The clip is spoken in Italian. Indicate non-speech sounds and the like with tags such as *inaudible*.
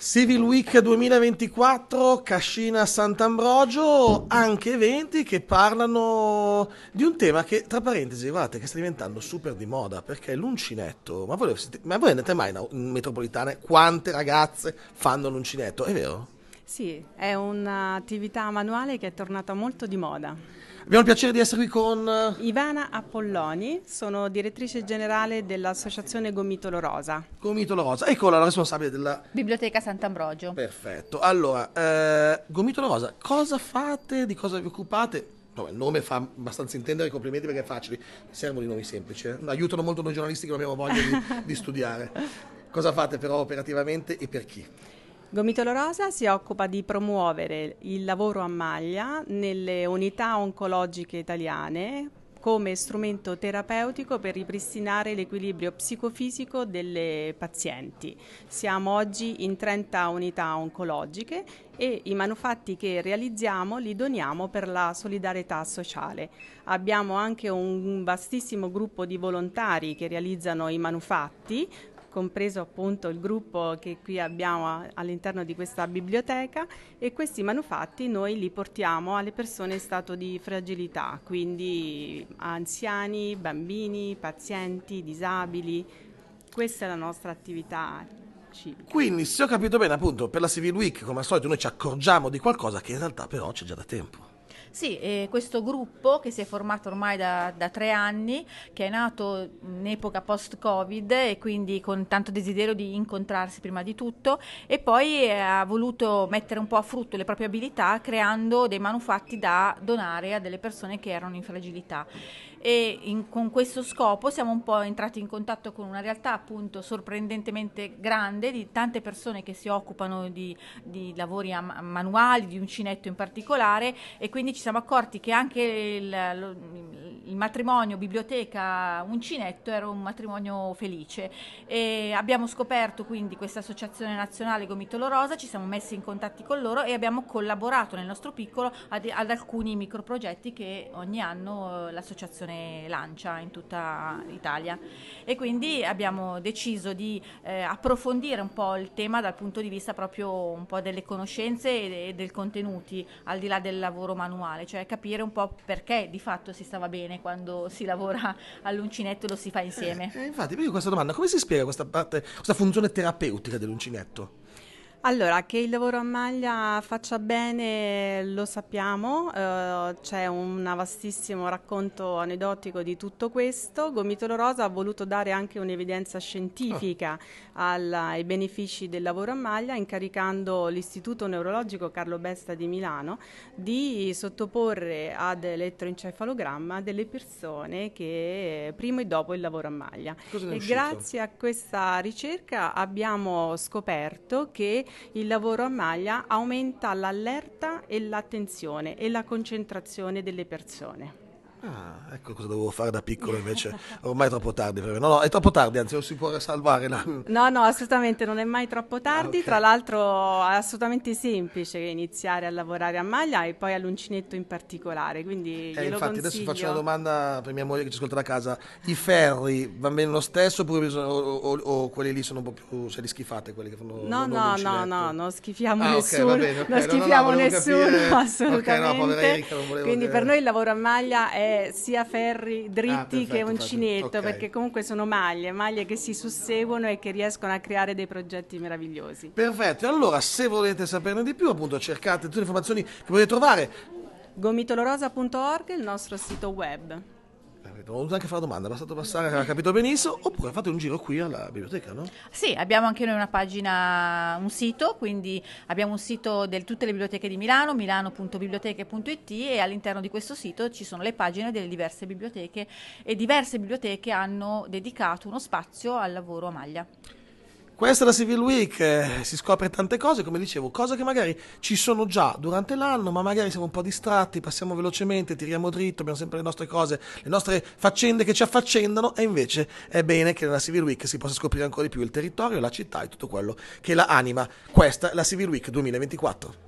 Civil Week 2024, Cascina Sant'Ambrogio, anche eventi che parlano di un tema che, tra parentesi, guardate che sta diventando super di moda, perché l'uncinetto, ma voi, ma voi andate mai in metropolitana, quante ragazze fanno l'uncinetto, è vero? Sì, è un'attività manuale che è tornata molto di moda. Abbiamo il piacere di essere qui con... Eh, Ivana Apolloni, sono direttrice generale dell'associazione Gomitolo Rosa. Gomitolo Rosa, eccola la responsabile della... Biblioteca Sant'Ambrogio. Perfetto, allora, eh, Gomitolo Rosa, cosa fate, di cosa vi occupate? il nome fa abbastanza intendere, complimenti perché è facile, servono i nomi semplici, eh? aiutano molto noi giornalisti che non abbiamo voglia di, di studiare. Cosa fate però operativamente e per chi? Gomitolo Rosa si occupa di promuovere il lavoro a maglia nelle unità oncologiche italiane come strumento terapeutico per ripristinare l'equilibrio psicofisico delle pazienti. Siamo oggi in 30 unità oncologiche e i manufatti che realizziamo li doniamo per la solidarietà sociale. Abbiamo anche un vastissimo gruppo di volontari che realizzano i manufatti compreso appunto il gruppo che qui abbiamo all'interno di questa biblioteca e questi manufatti noi li portiamo alle persone in stato di fragilità, quindi anziani, bambini, pazienti, disabili. Questa è la nostra attività Civica. Quindi, se ho capito bene, appunto, per la Civil Week, come al solito, noi ci accorgiamo di qualcosa che in realtà però c'è già da tempo. Sì, eh, questo gruppo che si è formato ormai da, da tre anni, che è nato in epoca post-Covid e quindi con tanto desiderio di incontrarsi prima di tutto e poi eh, ha voluto mettere un po' a frutto le proprie abilità creando dei manufatti da donare a delle persone che erano in fragilità e in, con questo scopo siamo un po' entrati in contatto con una realtà appunto sorprendentemente grande di tante persone che si occupano di, di lavori a, a manuali, di uncinetto in particolare e quindi ci siamo accorti che anche il, lo, il matrimonio biblioteca Uncinetto era un matrimonio felice. E abbiamo scoperto quindi questa associazione nazionale Gomitolo Rosa, ci siamo messi in contatti con loro e abbiamo collaborato nel nostro piccolo ad, ad alcuni microprogetti che ogni anno eh, l'associazione lancia in tutta Italia. E quindi abbiamo deciso di eh, approfondire un po' il tema dal punto di vista proprio un po' delle conoscenze e, e dei contenuti, al di là del lavoro manuale, cioè capire un po' perché di fatto si stava bene quando si lavora all'uncinetto e lo si fa insieme. Eh, eh, infatti, io questa domanda, come si spiega questa, parte, questa funzione terapeutica dell'uncinetto? Allora, che il lavoro a maglia faccia bene lo sappiamo, eh, c'è un vastissimo racconto aneddotico di tutto questo. Gomitolo Rosa ha voluto dare anche un'evidenza scientifica oh. Ah. alla, ai benefici del lavoro a maglia, incaricando l'Istituto Neurologico Carlo Besta di Milano di sottoporre ad elettroencefalogramma delle persone che prima e dopo il lavoro a maglia. Cosa e grazie a questa ricerca abbiamo scoperto che il lavoro a maglia aumenta l'allerta e l'attenzione e la concentrazione delle persone. Ah, ecco cosa dovevo fare da piccolo invece, ormai è troppo tardi per me. No, no, è troppo tardi, anzi non si può salvare. No, no, no assolutamente non è mai troppo tardi, ah, okay. tra l'altro è assolutamente semplice iniziare a lavorare a maglia e poi all'uncinetto in particolare, quindi eh, infatti consiglio. adesso faccio una domanda per mia moglie che ci ascolta da casa, i ferri vanno bene lo stesso oppure bisogna, o, o, o, quelli lì sono un po' più, se li schifate quelli che fanno No, ah, no, no, no, *laughs* non schifiamo ah, nessuno, okay, bene, okay. non schifiamo no, no, nessuno, assolutamente. Erica, quindi dire. per noi il lavoro a maglia è eh, sia ferri dritti ah, perfetto, che uncinetto, okay. perché comunque sono maglie, maglie che si susseguono e che riescono a creare dei progetti meravigliosi. Perfetto, allora se volete saperne di più, appunto cercate tutte le informazioni che potete trovare. Gomitolorosa.org, il nostro sito web non ho anche fare la domanda, è bastato passare, ha capito benissimo, oppure fate un giro qui alla biblioteca, no? Sì, abbiamo anche noi una pagina, un sito, quindi abbiamo un sito di tutte le biblioteche di Milano, milano.biblioteche.it e all'interno di questo sito ci sono le pagine delle diverse biblioteche e diverse biblioteche hanno dedicato uno spazio al lavoro a maglia. Questa è la Civil Week, eh, si scopre tante cose, come dicevo, cose che magari ci sono già durante l'anno, ma magari siamo un po' distratti, passiamo velocemente, tiriamo dritto, abbiamo sempre le nostre cose, le nostre faccende che ci affaccendano e invece è bene che nella Civil Week si possa scoprire ancora di più il territorio, la città e tutto quello che la anima. Questa è la Civil Week 2024.